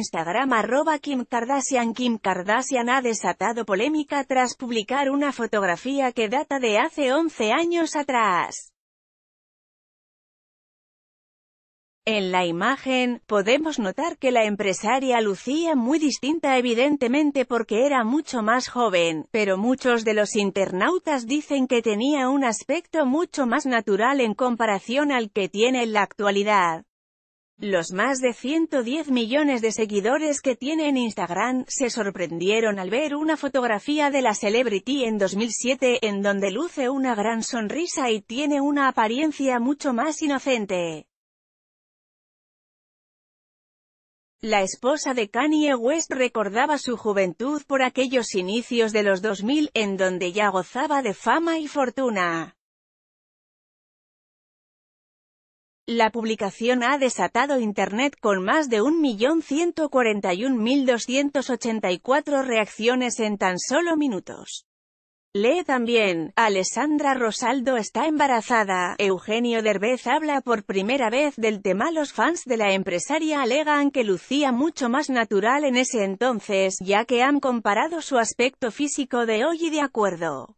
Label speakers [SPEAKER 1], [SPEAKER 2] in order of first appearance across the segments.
[SPEAKER 1] Instagram arroba Kim Kardashian Kim Kardashian ha desatado polémica tras publicar una fotografía que data de hace 11 años atrás. En la imagen, podemos notar que la empresaria lucía muy distinta evidentemente porque era mucho más joven, pero muchos de los internautas dicen que tenía un aspecto mucho más natural en comparación al que tiene en la actualidad. Los más de 110 millones de seguidores que tiene en Instagram, se sorprendieron al ver una fotografía de la celebrity en 2007, en donde luce una gran sonrisa y tiene una apariencia mucho más inocente. La esposa de Kanye West recordaba su juventud por aquellos inicios de los 2000, en donde ya gozaba de fama y fortuna. La publicación ha desatado Internet con más de 1.141.284 reacciones en tan solo minutos. Lee también, Alessandra Rosaldo está embarazada, Eugenio Derbez habla por primera vez del tema los fans de la empresaria alegan que lucía mucho más natural en ese entonces, ya que han comparado su aspecto físico de hoy y de acuerdo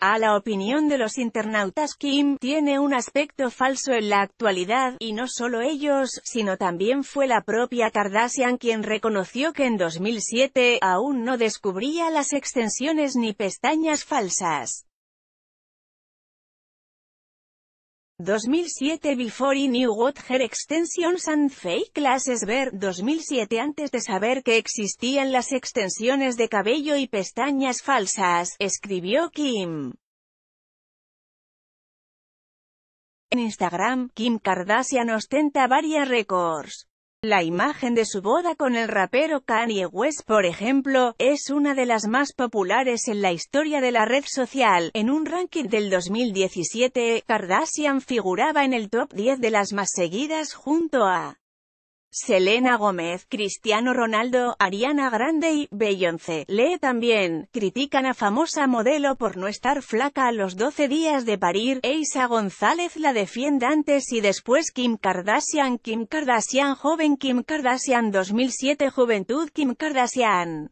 [SPEAKER 1] a la opinión de los internautas Kim, tiene un aspecto falso en la actualidad, y no solo ellos, sino también fue la propia Kardashian quien reconoció que en 2007, aún no descubría las extensiones ni pestañas falsas. 2007 Before new knew what her extensions and fake classes were 2007 Antes de saber que existían las extensiones de cabello y pestañas falsas, escribió Kim. En Instagram, Kim Kardashian ostenta varias récords. La imagen de su boda con el rapero Kanye West, por ejemplo, es una de las más populares en la historia de la red social. En un ranking del 2017, Kardashian figuraba en el top 10 de las más seguidas junto a Selena Gómez, Cristiano Ronaldo, Ariana Grande y Beyoncé. Lee también, critican a famosa modelo por no estar flaca a los 12 días de parir, Eisa González la defiende antes y después Kim Kardashian, Kim Kardashian joven, Kim Kardashian 2007 juventud, Kim Kardashian.